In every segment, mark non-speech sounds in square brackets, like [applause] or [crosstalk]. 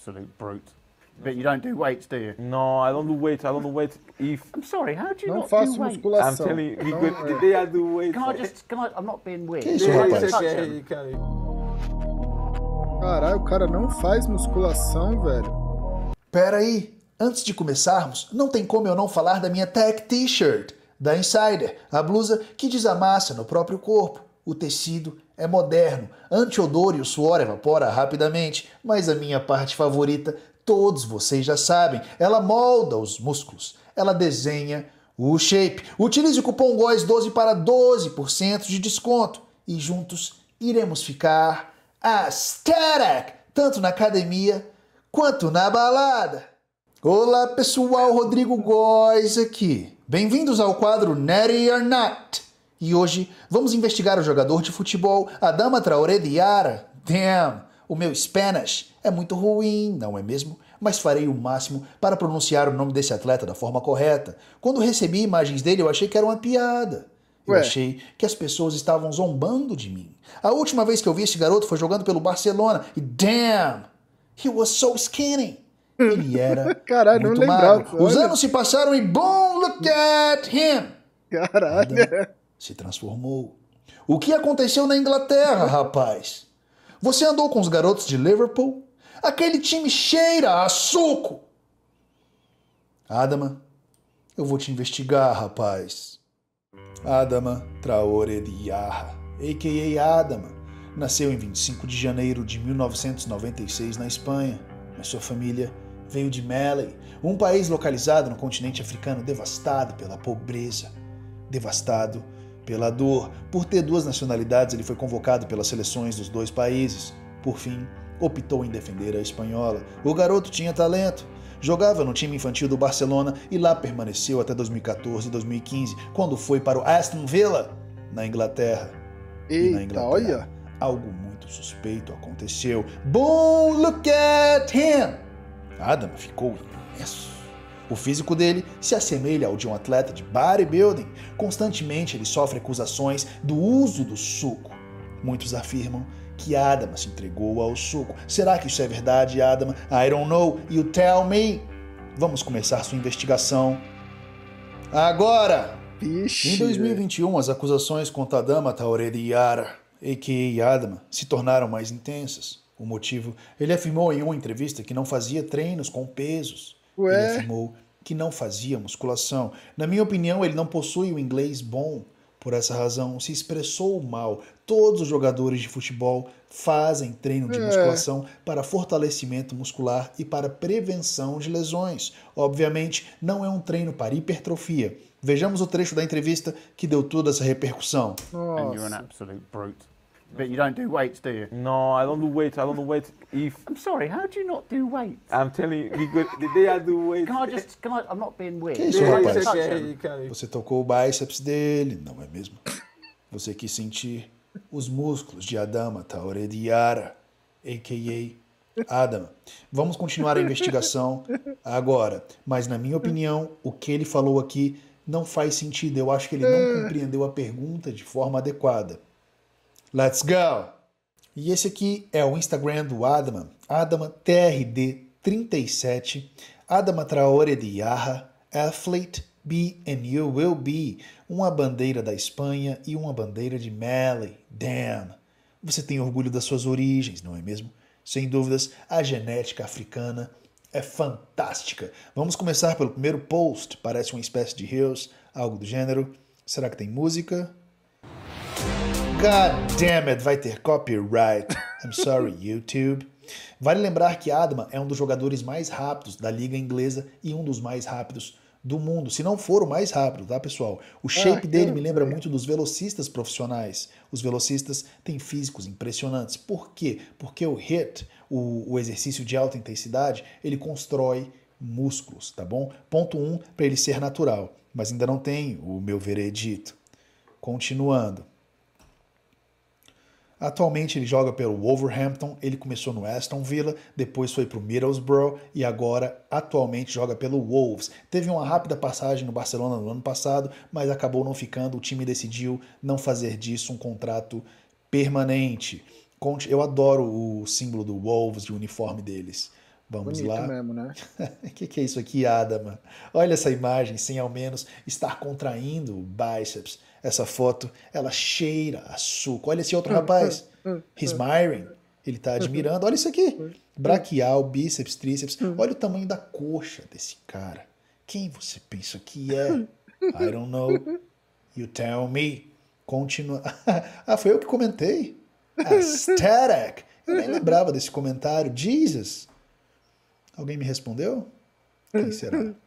absolute brute. But you don't do weights, do you? No, I don't do weights. I don't do weights. If I'm sorry, how do you não not faço do weights? I'm musculação. telling you, we Don't go, worry. they are do weights. Can I just? Can I? I'm not being weird. Que isso, é Can I é rapaz? Caralho, o cara não faz musculação, velho. Pera aí, antes de começarmos, não tem como eu não falar da minha Tech T-shirt, da Insider, a blusa que desamassa no próprio corpo. O tecido é moderno, anti-odor e o suor evapora rapidamente, mas a minha parte favorita, todos vocês já sabem, ela molda os músculos, ela desenha o shape. Utilize o cupom GOES12 para 12% de desconto e juntos iremos ficar aesthetic, tanto na academia quanto na balada. Olá pessoal, Rodrigo Góes aqui. Bem-vindos ao quadro Netty or Not. E hoje vamos investigar o jogador de futebol Adama Traoré Diara. Damn, o meu Spanish é muito ruim, não é mesmo? Mas farei o máximo para pronunciar o nome desse atleta da forma correta. Quando recebi imagens dele, eu achei que era uma piada. Eu Ué. achei que as pessoas estavam zombando de mim. A última vez que eu vi esse garoto foi jogando pelo Barcelona e damn, he was so skinny. Ele [laughs] era Caralho, muito não lembrava, magro. Os anos se passaram e boom, look at him. Caralho. Adam se transformou. O que aconteceu na Inglaterra, rapaz? Você andou com os garotos de Liverpool? Aquele time cheira a suco! Adama, eu vou te investigar, rapaz. Adama Traore Diarra, a.k.a. Adama, nasceu em 25 de janeiro de 1996 na Espanha, mas sua família veio de Malay, um país localizado no continente africano devastado pela pobreza, devastado pela dor, por ter duas nacionalidades, ele foi convocado pelas seleções dos dois países. Por fim, optou em defender a espanhola. O garoto tinha talento. Jogava no time infantil do Barcelona e lá permaneceu até 2014 e 2015, quando foi para o Aston Villa, na Inglaterra. Eita, e na Inglaterra, olha! Algo muito suspeito aconteceu. Bom, look at him! Adam ah, ficou imenso. O físico dele se assemelha ao de um atleta de bodybuilding. Constantemente ele sofre acusações do uso do suco. Muitos afirmam que Adama se entregou ao suco. Será que isso é verdade, Adama? I don't know, you tell me. Vamos começar sua investigação. Agora! Vixe. Em 2021, as acusações contra Adama Taureri Yara, a.k.a. Adama, se tornaram mais intensas. O motivo? Ele afirmou em uma entrevista que não fazia treinos com pesos. Ué? Ele é. afirmou que não fazia musculação. Na minha opinião, ele não possui o um inglês bom. Por essa razão, se expressou mal. Todos os jogadores de futebol fazem treino de é. musculação para fortalecimento muscular e para prevenção de lesões. Obviamente, não é um treino para hipertrofia. Vejamos o trecho da entrevista que deu toda essa repercussão. Nossa. But you don't do weights, do you? No, I don't do weights. I don't do weights. If I'm sorry, how do you not do weights? I'm telling you, because the day I do weights. Can I just? Can I? I'm not being weird. Que isso, rapaz? Você tocou o bíceps dele, não é mesmo? Você quis sentir os músculos de Adama Taurediara, a.k.a. Adam. Vamos continuar a investigação agora, mas na minha opinião, o que ele falou aqui não faz sentido. Eu acho que ele não é. compreendeu a pergunta de forma adequada. Let's go! E esse aqui é o Instagram do Adama, Adama 37 Adama Traore de Yarra, Athlete Be and You Will Be, uma bandeira da Espanha e uma bandeira de Mali. Damn! Você tem orgulho das suas origens, não é mesmo? Sem dúvidas, a genética africana é fantástica. Vamos começar pelo primeiro post, parece uma espécie de hills, algo do gênero. Será que tem música? God damn it, vai ter copyright. I'm sorry, [laughs] YouTube. Vale lembrar que Adama é um dos jogadores mais rápidos da liga inglesa e um dos mais rápidos do mundo, se não for o mais rápido, tá, pessoal? O ah, shape ah, dele me lembra muito dos velocistas profissionais. Os velocistas têm físicos impressionantes. Por quê? Porque o HIT, o, o exercício de alta intensidade, ele constrói músculos, tá bom? Ponto 1, um, para ele ser natural, mas ainda não tem o meu veredito. Continuando. Atualmente ele joga pelo Wolverhampton, ele começou no Aston Villa, depois foi para o Middlesbrough e agora atualmente joga pelo Wolves. Teve uma rápida passagem no Barcelona no ano passado, mas acabou não ficando, o time decidiu não fazer disso um contrato permanente. Eu adoro o símbolo do Wolves, o uniforme deles. Vamos Bonito lá. mesmo, né? O [laughs] que, que é isso aqui, Adama? Olha essa imagem, sem ao menos estar contraindo o bíceps essa foto, ela cheira a suco. Olha esse outro ah, rapaz, ah, ah, he's miring. ele está admirando. Olha isso aqui, uhum. braquial, bíceps, tríceps. Uhum. Olha o tamanho da coxa desse cara. Quem você pensa que é? I don't know. [laughs] You tell me. Continua. [laughs] ah, foi eu que comentei. Aesthetic. Eu nem lembrava desse comentário. Jesus. Alguém me respondeu? Quem será? [laughs]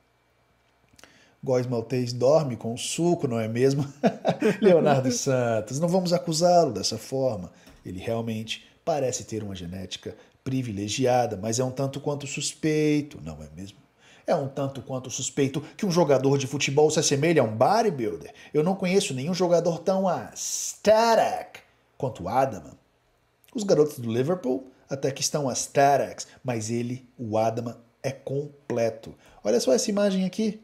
Góis Maltês dorme com suco, não é mesmo? [laughs] Leonardo Santos, não vamos acusá-lo dessa forma. Ele realmente parece ter uma genética privilegiada, mas é um tanto quanto suspeito, não é mesmo? É um tanto quanto suspeito que um jogador de futebol se assemelhe a um bodybuilder. Eu não conheço nenhum jogador tão aesthetic quanto Adama. Os garotos do Liverpool até que estão aesthetics, mas ele, o Adama, é completo. Olha só essa imagem aqui.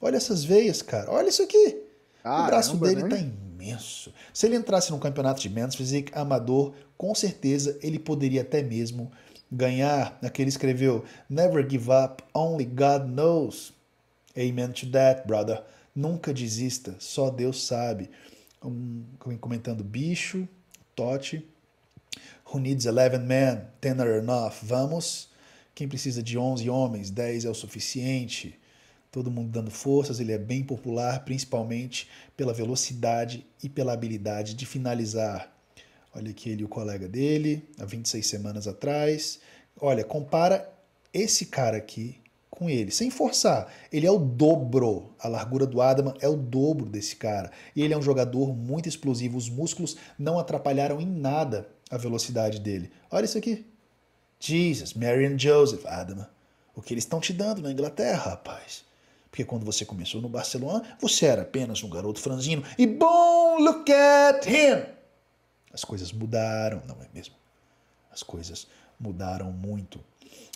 Olha essas veias, cara. Olha isso aqui. Ah, o braço dele né? tá imenso. Se ele entrasse num campeonato de Men's Physique amador, com certeza ele poderia até mesmo ganhar. Aquele escreveu Never give up, only God knows. Amen to that, brother. Nunca desista, só Deus sabe. Um, comentando bicho, Totti. Who needs 11 men? 10 are enough. Vamos. Quem precisa de 11 homens? 10 é o suficiente todo mundo dando forças, ele é bem popular, principalmente pela velocidade e pela habilidade de finalizar. Olha aqui ele o colega dele, há 26 semanas atrás. Olha, compara esse cara aqui com ele, sem forçar. Ele é o dobro, a largura do Adam é o dobro desse cara. E ele é um jogador muito explosivo, os músculos não atrapalharam em nada a velocidade dele. Olha isso aqui. Jesus, Marion Joseph, Adam. O que eles estão te dando na Inglaterra, rapaz? Porque quando você começou no Barcelona, você era apenas um garoto franzino. E bom, look at him! As coisas mudaram, não é mesmo? As coisas mudaram muito.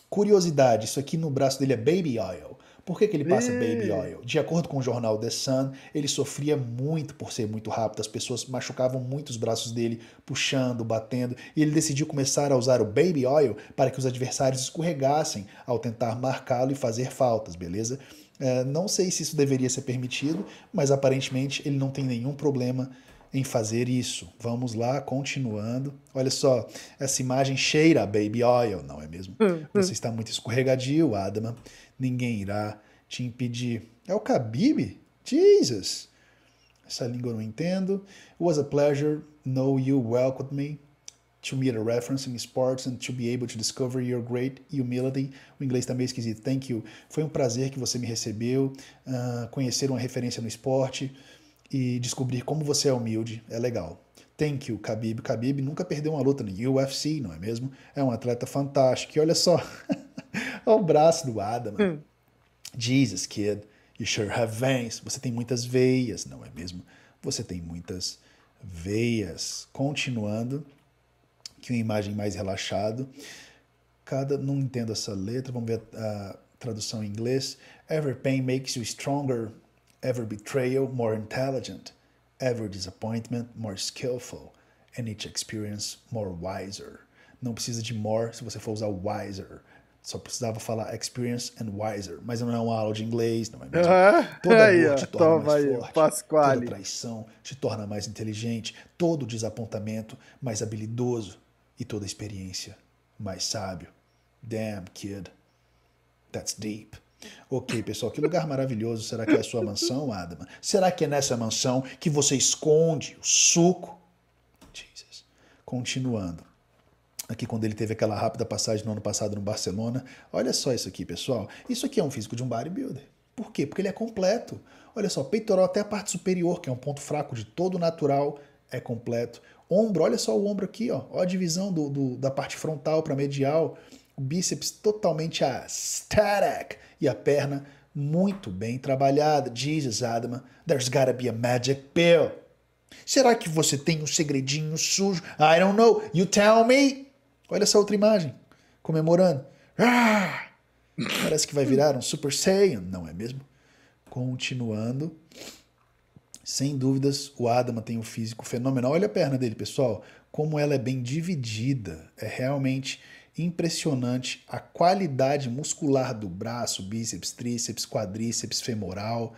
Curiosidade, isso aqui no braço dele é baby oil. Por que, que ele passa baby oil? De acordo com o jornal The Sun, ele sofria muito por ser muito rápido, as pessoas machucavam muito os braços dele, puxando, batendo, e ele decidiu começar a usar o baby oil para que os adversários escorregassem ao tentar marcá-lo e fazer faltas, beleza? É, não sei se isso deveria ser permitido, mas aparentemente ele não tem nenhum problema em fazer isso. Vamos lá, continuando. Olha só, essa imagem cheira baby oil, não é mesmo? Hum, hum. Você hum. está muito escorregadio, Adama. Ninguém irá te impedir. É o Khabib? Jesus! Essa língua eu não entendo. It was a pleasure. Know you welcomed me to meet a reference in sports and to be able to discover your great humility. O inglês também tá meio esquisito. Thank you. Foi um prazer que você me recebeu, uh, conhecer uma referência no esporte e descobrir como você é humilde. É legal. Thank you, Khabib. Khabib nunca perdeu uma luta no UFC, não é mesmo? É um atleta fantástico. E olha só, [laughs] olha o braço do Adam. Hum. Jesus, kid, you sure have veins. Você tem muitas veias, não é mesmo? Você tem muitas veias. Continuando, que uma imagem mais relaxado. Cada não entendo essa letra, vamos ver a, a tradução em inglês. Every pain makes you stronger, every betrayal more intelligent, every disappointment more skillful, and each experience more wiser. Não precisa de more se você for usar wiser. Só precisava falar experience and wiser. Mas não é uma aula de inglês, não é mesmo? Ah, Toda aí, dor te torna mais aí, forte. Pasquale. Toda traição te torna mais inteligente. Todo desapontamento mais habilidoso e toda a experiência. Mais sábio. Damn, kid. That's deep. Ok, pessoal, que lugar maravilhoso será que é a sua mansão, Adama? Será que é nessa mansão que você esconde o suco? Jesus. Continuando. Aqui, quando ele teve aquela rápida passagem no ano passado no Barcelona. Olha só isso aqui, pessoal. Isso aqui é um físico de um bodybuilder. Por quê? Porque ele é completo. Olha só, peitoral até a parte superior, que é um ponto fraco de todo natural, é completo. Ombro, olha só o ombro aqui, ó, ó a divisão do, do da parte frontal para medial, o bíceps totalmente a static. e a perna muito bem trabalhada. Jesus, Adam there's gotta be a magic pill. Será que você tem um segredinho sujo? I don't know, you tell me. Olha essa outra imagem, comemorando. Ah, parece que vai virar um Super Saiyan, não é mesmo? Continuando. Sem dúvidas, o Adama tem um físico fenomenal. Olha a perna dele, pessoal, como ela é bem dividida. É realmente impressionante a qualidade muscular do braço, bíceps, tríceps, quadríceps, femoral.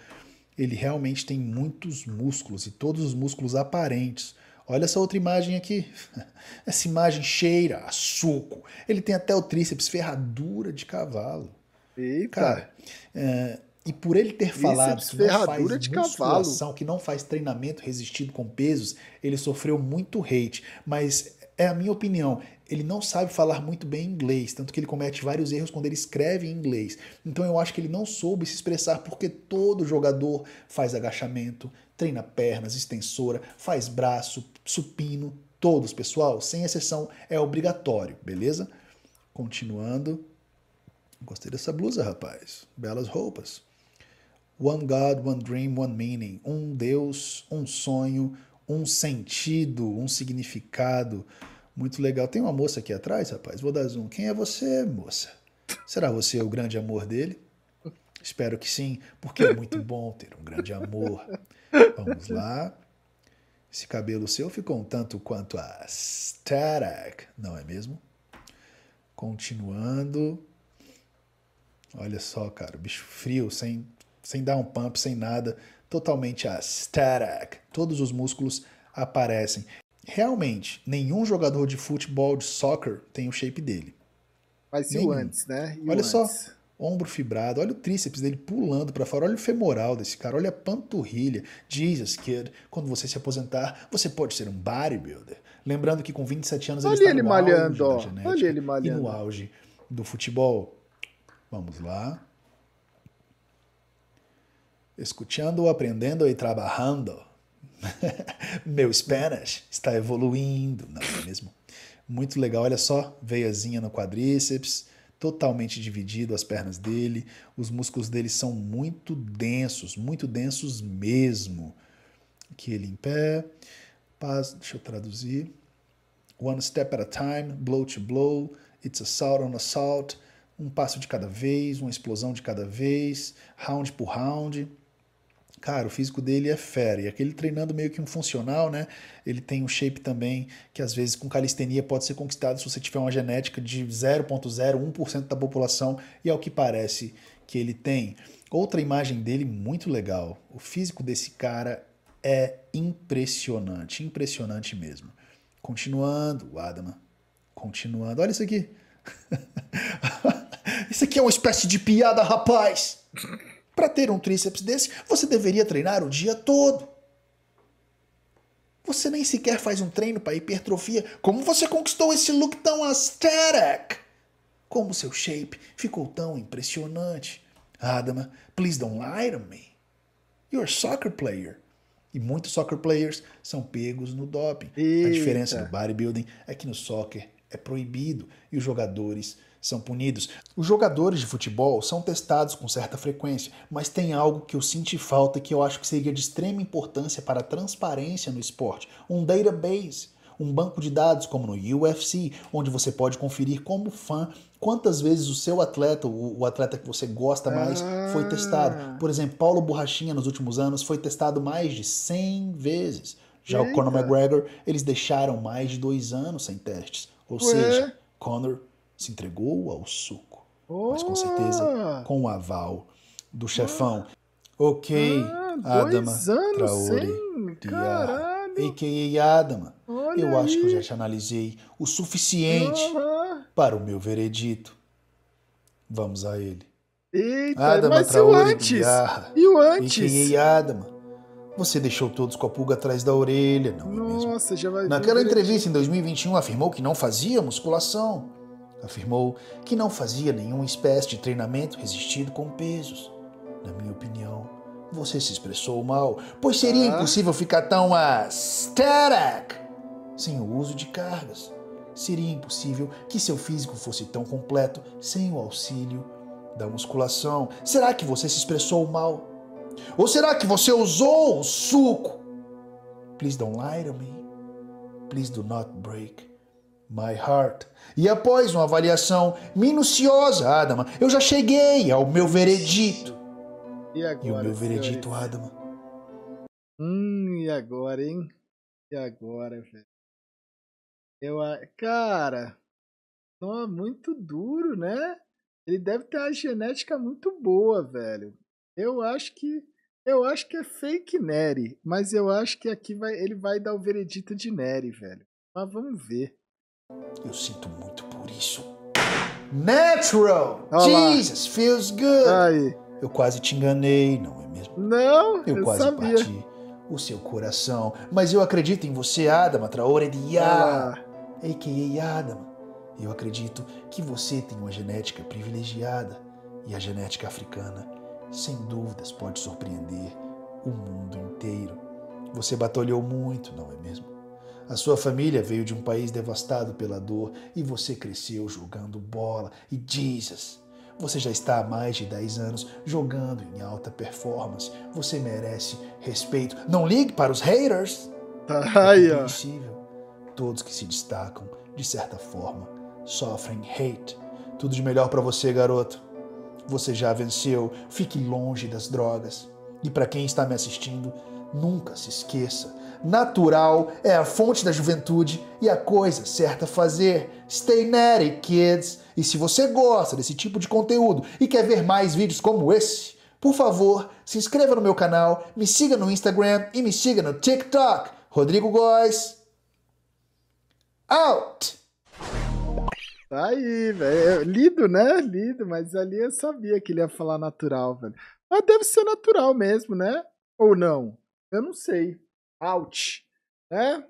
Ele realmente tem muitos músculos e todos os músculos aparentes. Olha essa outra imagem aqui. [laughs] Essa imagem cheira a suco. Ele tem até o tríceps ferradura de cavalo. Eita. Cara, é, e por ele ter falado que não faz de musculação, cavalo. que não faz treinamento resistido com pesos, ele sofreu muito hate. Mas é a minha opinião. Ele não sabe falar muito bem inglês, tanto que ele comete vários erros quando ele escreve em inglês. Então eu acho que ele não soube se expressar, porque todo jogador faz agachamento, treina pernas, extensora, faz braço, supino, todos, pessoal, sem exceção, é obrigatório, beleza? Continuando. Gostei dessa blusa, rapaz. Belas roupas. One God, One Dream, One Meaning. Um Deus, um sonho, um sentido, um significado. Muito legal. Tem uma moça aqui atrás, rapaz. Vou dar zoom. Quem é você, moça? Será você o grande amor dele? Espero que sim, porque é muito [laughs] bom ter um grande amor. Vamos lá. Esse cabelo seu ficou um tanto quanto a static, não é mesmo? Continuando. Olha só, cara, bicho frio, sem sem dar um pump, sem nada, totalmente static. Todos os músculos aparecem. Realmente, nenhum jogador de futebol, de soccer, tem o shape dele. Mas nenhum. e o antes, né? E olha só, ombro fibrado, olha o tríceps dele pulando para fora, olha o femoral desse cara, olha a panturrilha. Jesus, kid, quando você se aposentar, você pode ser um bodybuilder. Lembrando que com 27 anos olha ele, ele está no malhando, auge ó, da genética olha ele malhando. e no auge do futebol. Vamos lá. Escutando, aprendendo e trabalhando. [laughs] Meu Spanish está evoluindo, não é mesmo? Muito legal, olha só, veiazinha no quadríceps, totalmente dividido as pernas dele, os músculos dele são muito densos, muito densos mesmo. Aqui ele em pé, paz, deixa eu traduzir. One step at a time, blow to blow, it's assault on assault, um passo de cada vez, uma explosão de cada vez, round por round cara, o físico dele é fera. E aquele treinando meio que um funcional, né? Ele tem um shape também que às vezes com calistenia pode ser conquistado se você tiver uma genética de 0.01% da população e é o que parece que ele tem. Outra imagem dele muito legal. O físico desse cara é impressionante, impressionante mesmo. Continuando, o Adama. Continuando. Olha isso aqui. [laughs] isso aqui é uma espécie de piada, rapaz. Para ter um tríceps desse, você deveria treinar o dia todo. Você nem sequer faz um treino para hipertrofia. Como você conquistou esse look tão aesthetic? Como seu shape ficou tão impressionante? Adama, please don't lie to me. You're a soccer player. E muitos soccer players são pegos no doping. Eita. A diferença do bodybuilding é que no soccer é proibido e os jogadores são punidos. Os jogadores de futebol são testados com certa frequência, mas tem algo que eu senti falta que eu acho que seria de extrema importância para a transparência no esporte: um database. Um banco de dados como no UFC, onde você pode conferir como fã quantas vezes o seu atleta, o, atleta que você gosta mais, foi testado. Ah. Por exemplo, Paulo Borrachinha nos últimos anos foi testado mais de 100 vezes. Já Eita. o Conor McGregor, eles deixaram mais de dois anos sem testes. Ou Ué? seja, Conor se entregou ao suco. Oh. Mas com certeza com o aval do chefão. Ah! Ok, ah, Adama Traore. Caralho. A.K.A. Adama. Olha eu aí. acho que eu já te analisei o suficiente uh -huh. para o meu veredito. Vamos a ele. Eita, Adama mas Traore, e o antes? Diarra, e o antes? A.K.A. Adama. Você deixou todos com a pulga atrás da orelha, não é Nossa, mesmo? já vai Naquela entrevista em 2021 afirmou que não fazia musculação Afirmou que não fazia nenhuma espécie de treinamento resistido com pesos. Na minha opinião, você se expressou mal, pois seria impossível ficar tão aesthetic sem o uso de cargas. Seria impossível que seu físico fosse tão completo sem o auxílio da musculação. Será que você se expressou mal? Ou será que você usou o suco? Please don't lie to me. Please do not break My Heart. E após uma avaliação minuciosa, Adama, eu já cheguei ao meu veredito. E, agora, e o meu veredito, senhores? Adama. Hum, e agora, hein? E agora, velho? Eu, cara, não é muito duro, né? Ele deve ter uma genética muito boa, velho. Eu acho que eu acho que é fake Nery, mas eu acho que aqui vai, ele vai dar o veredito de Nery, velho. Mas vamos ver. Eu sinto muito por isso. Natural! Olá. Jesus, feels good! Aí. Eu quase te enganei, não é mesmo? Não, eu, eu quase sabia. parti o seu coração. Mas eu acredito em você, Adama Traore de Yá, a.k.a. Adama. Eu acredito que você tem uma genética privilegiada e a genética africana, sem dúvidas, pode surpreender o mundo inteiro. Você batalhou muito, não é mesmo? A sua família veio de um país devastado pela dor e você cresceu jogando bola e Jesus. Você já está há mais de 10 anos jogando em alta performance. Você merece respeito. Não ligue para os haters. [laughs] Ai, é Todos que se destacam, de certa forma, sofrem hate. Tudo de melhor para você, garoto. Você já venceu. Fique longe das drogas. E para quem está me assistindo, nunca se esqueça natural, é a fonte da juventude e a coisa certa a fazer. Stay natty, kids! E se você gosta desse tipo de conteúdo e quer ver mais vídeos como esse, por favor, se inscreva no meu canal, me siga no Instagram e me siga no TikTok. Rodrigo Góes. Out! Tá aí, velho. É, lido, né? Lido, mas ali eu sabia que ele ia falar natural, velho. Mas deve ser natural mesmo, né? Ou não? Eu não sei out, né?